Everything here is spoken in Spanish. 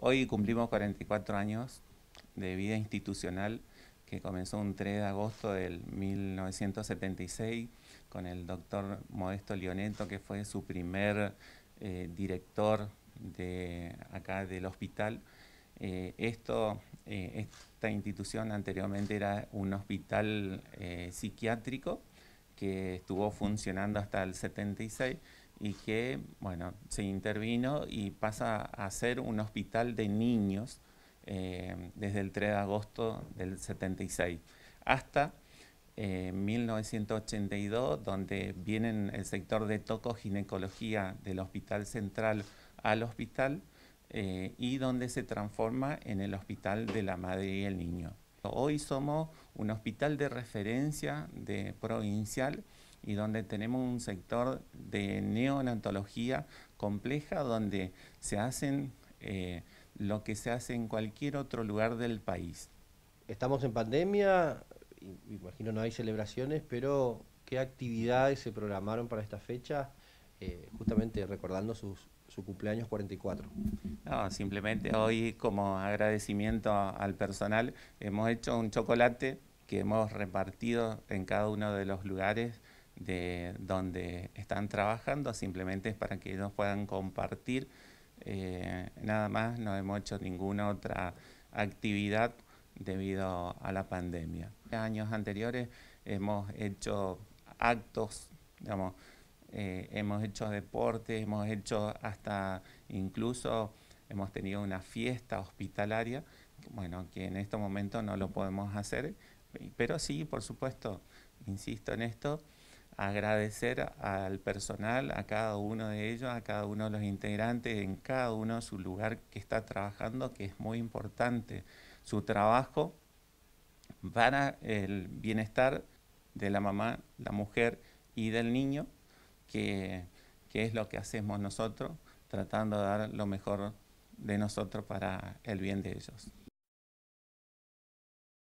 Hoy cumplimos 44 años de vida institucional que comenzó un 3 de agosto del 1976 con el doctor Modesto leoneto que fue su primer eh, director de acá del hospital. Eh, esto, eh, esta institución anteriormente era un hospital psiquiátrico que estuvo funcionando hasta el 76 y que, bueno, se intervino y pasa a ser un hospital de niños eh, desde el 3 de agosto del 76 hasta 1982, eh, donde vienen el sector de toco ginecología del Hospital Central al hospital eh, y donde se transforma en el Hospital de la Madre y el Niño. Hoy somos un hospital de referencia de provincial y donde tenemos un sector de neonatología compleja donde se hacen eh, lo que se hace en cualquier otro lugar del país. Estamos en pandemia, imagino no hay celebraciones, pero ¿qué actividades se programaron para esta fecha? Eh, justamente recordando su cumpleaños 44. No, simplemente hoy como agradecimiento al personal hemos hecho un chocolate que hemos repartido en cada uno de los lugares de donde están trabajando, simplemente es para que ellos puedan compartir. Eh, nada más no hemos hecho ninguna otra actividad debido a la pandemia. años anteriores hemos hecho actos, digamos, eh, hemos hecho deporte, hemos hecho hasta incluso hemos tenido una fiesta hospitalaria, bueno, que en este momento no lo podemos hacer, pero sí, por supuesto, insisto en esto, agradecer al personal, a cada uno de ellos, a cada uno de los integrantes, en cada uno de su lugar que está trabajando, que es muy importante su trabajo para el bienestar de la mamá, la mujer y del niño, que, que es lo que hacemos nosotros, tratando de dar lo mejor de nosotros para el bien de ellos.